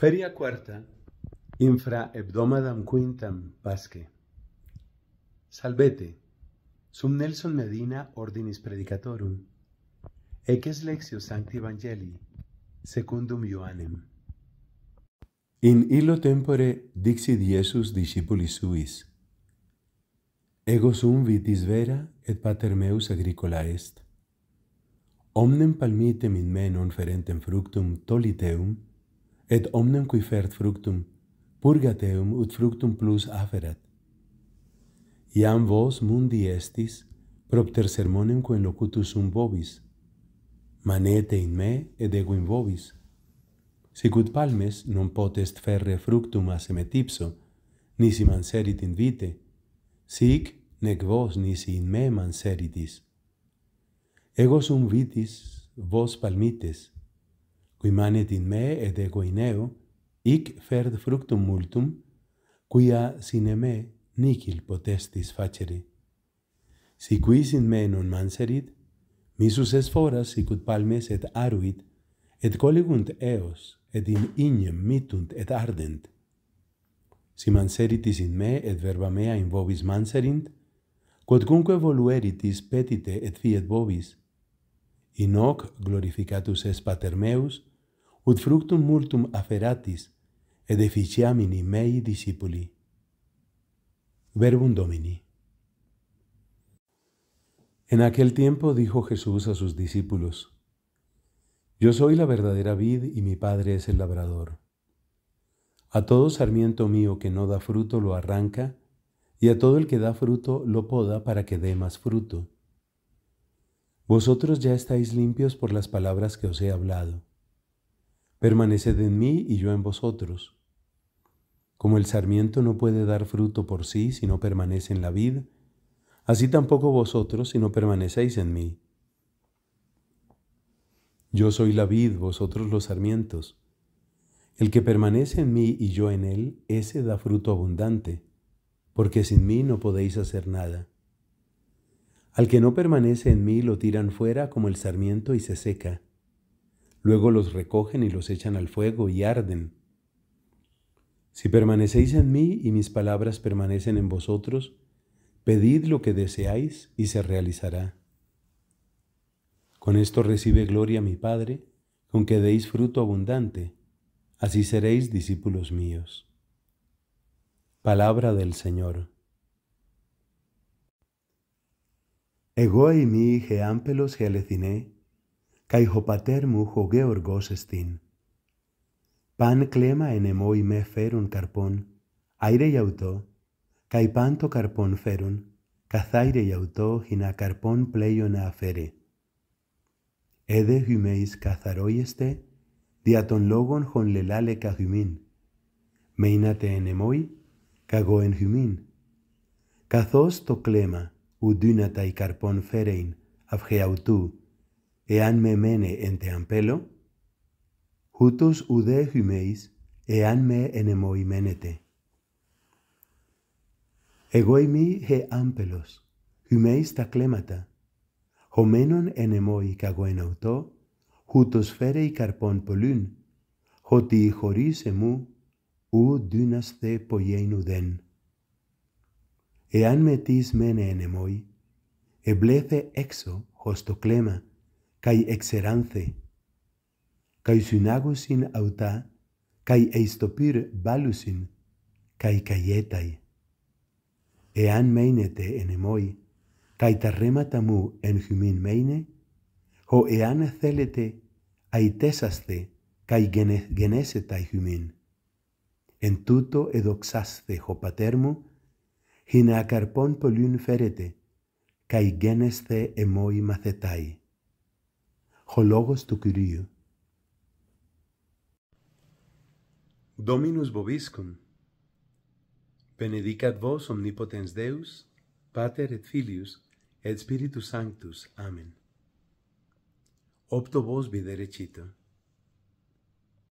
Feria quarta, infra hebdomadam quintam pasque. Salvete, sum Nelson Medina ordinis predicatorum, eces lexio sancti evangelii, secundum Ioannem. In illo tempore dixit Iesus discipulis suis, ego sum vitis vera et pater meus agricola est. Omnem palmitem in me non ferentem fructum toliteum, et omnem qui fert fructum purgateum ut fructum plus aferat. iam vos mundi estis propter sermonem quo locutus un vobis manete in me et ego in vobis sic ut palmes non potest ferre fructum a semet ipso nisi manserit in vite sic nec vos nisi in me manseritis ego sum vitis vos palmites qui manet in me et ego in eo, ic ferd fructum multum, quia sine me nicil potestis facere. Si quis in me non manserit, misus es foras sicut palmes et aruit, et colligunt eos, et in ignem mitunt et ardent. Si manseritis in me et verba mea in vobis manserint, quodcunque volueritis petite et fiet vobis, in hoc glorificatus es pater meus, ut fructum multum aferatis, edificiamini mei discipuli. Verbum Domini. En aquel tiempo dijo Jesús a sus discípulos, Yo soy la verdadera vid y mi Padre es el labrador. A todo sarmiento mío que no da fruto lo arranca, y a todo el que da fruto lo poda para que dé más fruto. Vosotros ya estáis limpios por las palabras que os he hablado. Permaneced en mí y yo en vosotros. Como el sarmiento no puede dar fruto por sí si no permanece en la vid, así tampoco vosotros si no permanecéis en mí. Yo soy la vid, vosotros los sarmientos. El que permanece en mí y yo en él, ese da fruto abundante, porque sin mí no podéis hacer nada. Al que no permanece en mí lo tiran fuera como el sarmiento y se seca Luego los recogen y los echan al fuego y arden. Si permanecéis en mí y mis palabras permanecen en vosotros, pedid lo que deseáis y se realizará. Con esto recibe gloria mi Padre, con que deis fruto abundante, así seréis discípulos míos. Palabra del Señor. Ego mi geampelos gealeciné, καί ο πατέρ μου ο Γεωργός εστίν. Παν κλέμα εν εμοί με φέρουν καρπών, για γιαουτό, καί παν το καρπών φέρουν, καθάιρε γιαουτό χινά καρπών πλέιο να αφαίρε. Έδε χυμέης καθαρόιεστε, δια των λόγων χων λελάλε καχυμήν. Με εν εμόι, καγώ εν χυμήν. Καθώς το κλέμα, ουδύνατα η καρπών φέρειν, αυχεαουτού, εάν με μένε εν τε αμπέλο, ούτως ουδέ χυμείς, εάν με μένετε. Εγώ είμαι χε άμπελος, χυμείς τα κλέματα, χωμένον ενεμόη εν αυτό, ούτως η καρπών πολλούν, ότι χωρίς εμού ου δύναστε πογέν ουδέν. Εάν με τις μένε ενεμόη, εμπλέθε έξω ως το κλέμα, kai exerance kai synagosin auta kai eistopir balusin kai kaietai ean meinete en emoi kai tarremata mu en humin meine ho ean thelete aitesaste kai genesetai humin en tuto edoxaste ho patermo hina karpon polyun ferete kai genesthe emoi mathetai ho logos tu curio. Dominus vobiscum. Benedicat vos omnipotens Deus, Pater et Filius, et Spiritus Sanctus. Amen. Opto vos videre citum.